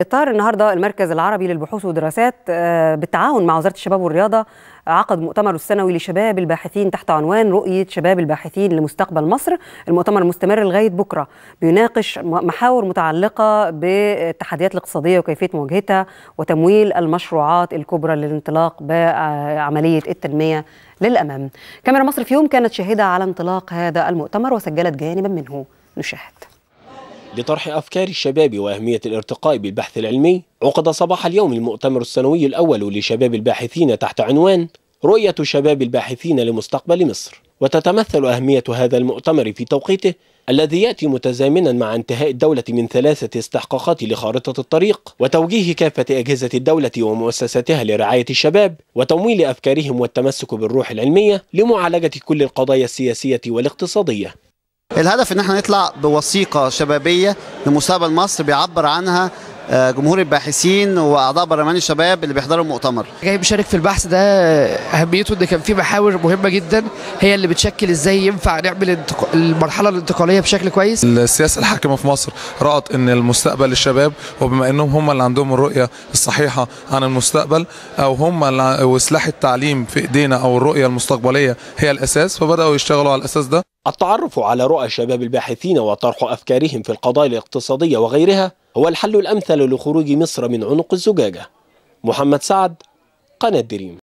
إطار النهارده المركز العربي للبحوث والدراسات آه، بالتعاون مع وزارة الشباب والرياضة عقد مؤتمر السنوي لشباب الباحثين تحت عنوان رؤية شباب الباحثين لمستقبل مصر المؤتمر مستمر لغاية بكرة بيناقش محاور متعلقة بالتحديات الاقتصادية وكيفية مواجهتها وتمويل المشروعات الكبرى للانطلاق بعملية التنمية للأمام كاميرا مصر في يوم كانت شاهدة على انطلاق هذا المؤتمر وسجلت جانبا منه نشاهد لطرح أفكار الشباب وأهمية الارتقاء بالبحث العلمي عقد صباح اليوم المؤتمر السنوي الأول لشباب الباحثين تحت عنوان رؤية شباب الباحثين لمستقبل مصر وتتمثل أهمية هذا المؤتمر في توقيته الذي يأتي متزامنا مع انتهاء الدولة من ثلاثة استحقاقات لخارطة الطريق وتوجيه كافة أجهزة الدولة ومؤسساتها لرعاية الشباب وتمويل أفكارهم والتمسك بالروح العلمية لمعالجة كل القضايا السياسية والاقتصادية الهدف ان احنا نطلع بوثيقه شبابيه لمستقبل مصر بيعبر عنها آه، جمهور الباحثين واعضاء برلمان الشباب اللي بيحضروا المؤتمر. جاي بشارك في البحث ده اهميته ان كان في محاور مهمه جدا هي اللي بتشكل ازاي ينفع نعمل المرحله الانتقاليه بشكل كويس. السياسه الحاكمه في مصر رأت ان المستقبل الشباب وبما انهم هم اللي عندهم الرؤيه الصحيحه عن المستقبل او هم اللي وسلاح التعليم في ايدينا او الرؤيه المستقبليه هي الاساس فبداوا يشتغلوا على الاساس ده. التعرف على رؤى شباب الباحثين وطرح أفكارهم في القضايا الاقتصادية وغيرها هو الحل الأمثل لخروج مصر من عنق الزجاجة محمد سعد قناة دريم